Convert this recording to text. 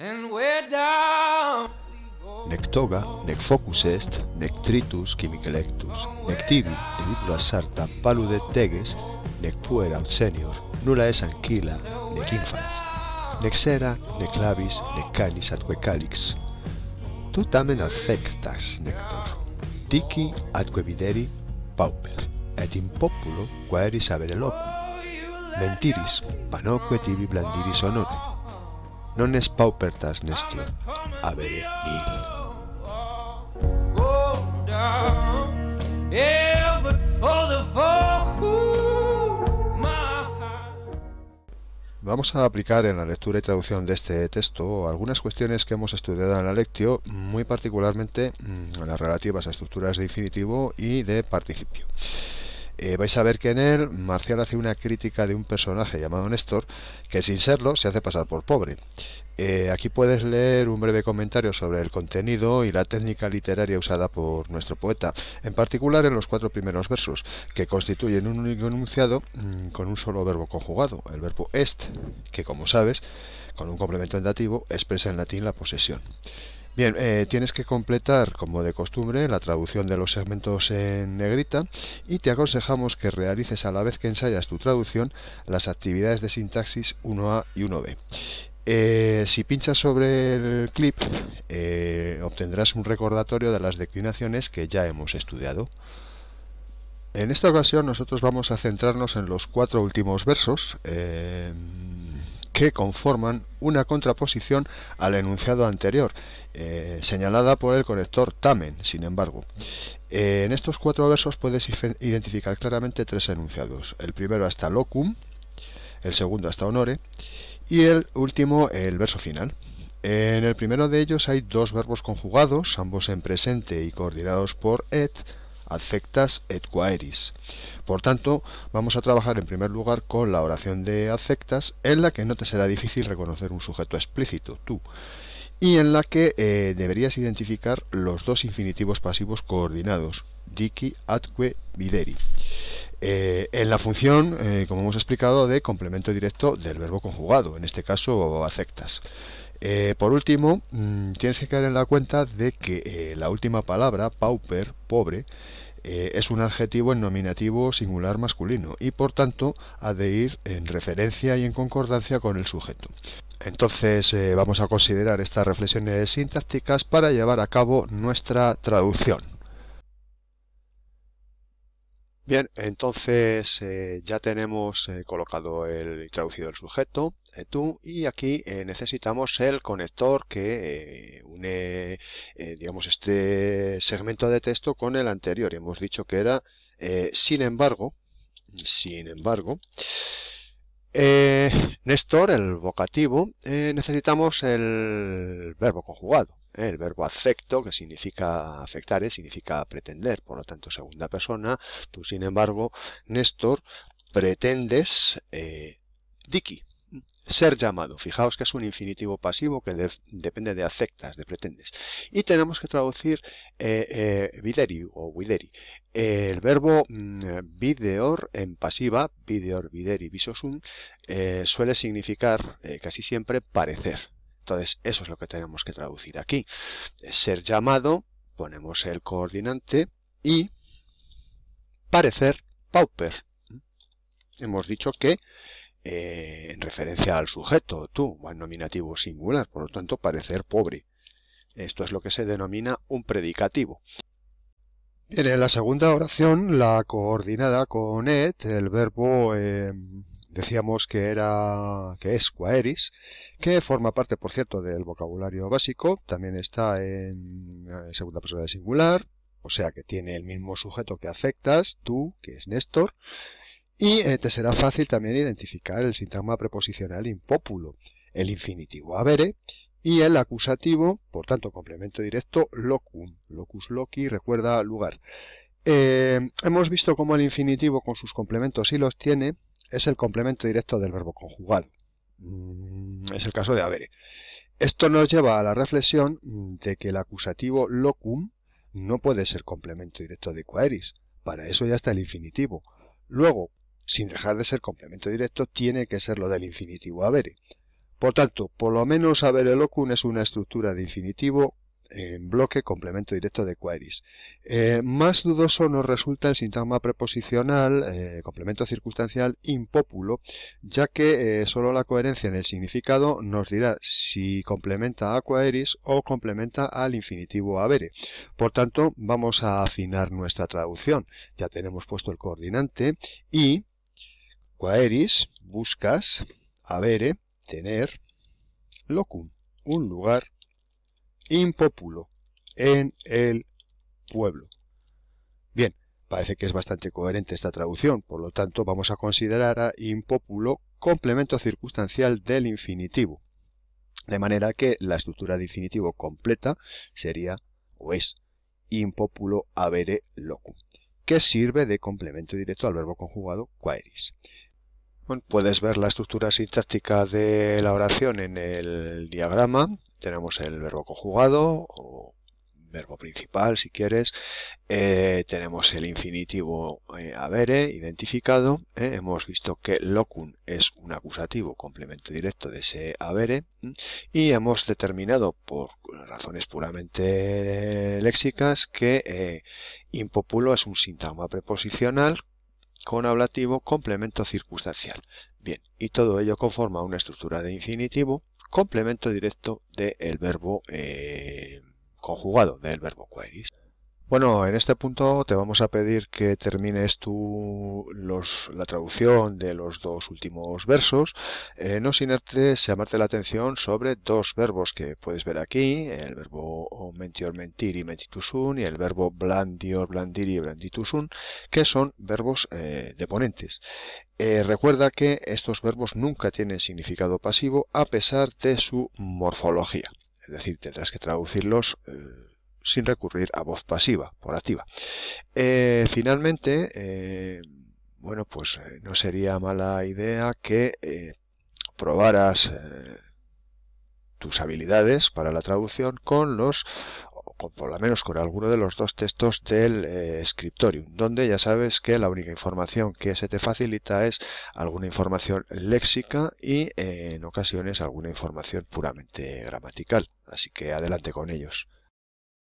And Nec toga, nec focus est, nec tritus chimic electus, nec tibi, debitula sarta, palude teges, nec puer aut senior, nulla es anquila, nec infans, nec sera, nec labis, nec canis atque calix. Tu tamen affectas, nectar, dici atque videri, pauper, et in populo quaeris avere locum, mentiris, panoque tibi blandiris honore, No es paupertas nestio, Vamos a aplicar en la lectura y traducción de este texto algunas cuestiones que hemos estudiado en la lectio, muy particularmente mm, las relativas a estructuras de infinitivo y de participio. Eh, vais a ver que en él Marcial hace una crítica de un personaje llamado Néstor, que sin serlo se hace pasar por pobre. Eh, aquí puedes leer un breve comentario sobre el contenido y la técnica literaria usada por nuestro poeta, en particular en los cuatro primeros versos, que constituyen un único enunciado mm, con un solo verbo conjugado, el verbo est, que como sabes, con un complemento dativo, expresa en latín la posesión. Bien, eh, tienes que completar, como de costumbre, la traducción de los segmentos en negrita y te aconsejamos que realices a la vez que ensayas tu traducción las actividades de sintaxis 1A y 1B. Eh, si pinchas sobre el clip, eh, obtendrás un recordatorio de las declinaciones que ya hemos estudiado. En esta ocasión nosotros vamos a centrarnos en los cuatro últimos versos que conforman una contraposición al enunciado anterior, eh, señalada por el conector tamen, sin embargo. Eh, en estos cuatro versos puedes identificar claramente tres enunciados. El primero hasta locum, el segundo hasta honore y el último el verso final. En el primero de ellos hay dos verbos conjugados, ambos en presente y coordinados por et, affectas et Quaeris. Por tanto, vamos a trabajar en primer lugar con la oración de aceptas, en la que no te será difícil reconocer un sujeto explícito, tú, y en la que eh, deberías identificar los dos infinitivos pasivos coordinados, dici, atque, videri. Eh, en la función, eh, como hemos explicado, de complemento directo del verbo conjugado, en este caso aceptas. Eh, por último, mm, tienes que caer en la cuenta de que eh, la última palabra, pauper, pobre, eh, es un adjetivo en nominativo singular masculino y por tanto ha de ir en referencia y en concordancia con el sujeto. Entonces vamos a considerar estas reflexiones sintácticas para llevar a cabo nuestra traducción. Bien, entonces eh, ya tenemos eh, colocado el y traducido el sujeto, eh, tú, y aquí necesitamos el conector que une, digamos, este segmento de texto con el anterior. Y hemos dicho que era, sin embargo, sin embargo, Néstor, el vocativo, necesitamos el verbo conjugado. El verbo afecto, que significa afectar, eh, significa pretender, por lo tanto segunda persona. Tú, sin embargo, Néstor, pretendes eh, ser llamado. Fijaos que es un infinitivo pasivo que depende de afectas, de pretendes. Y tenemos que traducir eh, videri o videri. el verbo mm, videor en pasiva, videor, videri, visosum, suele significar casi siempre parecer. Entonces, eso es lo que tenemos que traducir aquí. Ser llamado, ponemos el coordinante y parecer pauper. Hemos dicho que eh, en referencia al sujeto, tú, o al nominativo singular, por lo tanto, parecer pobre. Esto es lo que se denomina un predicativo. Bien, en la segunda oración, la coordinada con et, el verbo em, Decíamos que era que es Quaeris, que forma parte, por cierto, del vocabulario básico, también está en eh, segunda persona de singular, o sea que tiene el mismo sujeto que afectas, tú, que es Néstor, y eh, te será fácil también identificar el sintagma preposicional impópulo, el infinitivo avere y el acusativo, por tanto complemento directo, locum, locus loci, recuerda lugar. Eh, hemos visto cómo el infinitivo con sus complementos sí los tiene, es el complemento directo del verbo conjugado. Mm, es el caso de haber. Esto nos lleva a la reflexión de que el acusativo locum no puede ser complemento directo de quaeris. Para eso ya está el infinitivo. Luego, sin dejar de ser complemento directo, tiene que ser lo del infinitivo haber. Por tanto, por lo menos haber locum es una estructura de infinitivo en bloque, complemento directo de queries. Eh, más dudoso nos resulta el sintagma preposicional, eh, complemento circunstancial impópulo, ya que eh, solo la coherencia en el significado nos dirá si complementa a queries o complementa al infinitivo avere. Por tanto, vamos a afinar nuestra traducción. Ya tenemos puesto el coordinante y queries, buscas, avere, tener, locum, un lugar impopulo en el pueblo. Bien, parece que es bastante coherente esta traducción, por lo tanto vamos a considerar a impópulo complemento circunstancial del infinitivo. De manera que la estructura de infinitivo completa sería o es impópulo avere locum, que sirve de complemento directo al verbo conjugado quaeris puedes ver la estructura sintáctica de la oración en el diagrama. Tenemos el verbo conjugado o verbo principal si quieres. Eh, tenemos el infinitivo eh, haber avere identificado. Eh. Hemos visto que locum es un acusativo, complemento directo de ese avere. Y hemos determinado por razones puramente léxicas que impopulo es un sintagma preposicional con ablativo, complemento circunstancial. Bien, y todo ello conforma una estructura de infinitivo, complemento directo del verbo eh, conjugado, del verbo queris. Bueno, en este punto te vamos a pedir que termines tú los, la traducción de los dos últimos versos, eh, no sin antes llamarte la atención sobre dos verbos que puedes ver aquí, el verbo mentior mentir y mentitusun y el verbo blandior blandir y blanditusun, que son verbos eh, deponentes. Eh, recuerda que estos verbos nunca tienen significado pasivo a pesar de su morfología, es decir, tendrás que traducirlos sin recurrir a voz pasiva por activa. Eh, finalmente, eh, bueno, pues eh, no sería mala idea que probaras tus habilidades para la traducción con los con, por lo menos con alguno de los dos textos del scriptorium, donde ya sabes que la única información que se te facilita es alguna información léxica y en ocasiones alguna información puramente gramatical. Así que adelante con ellos.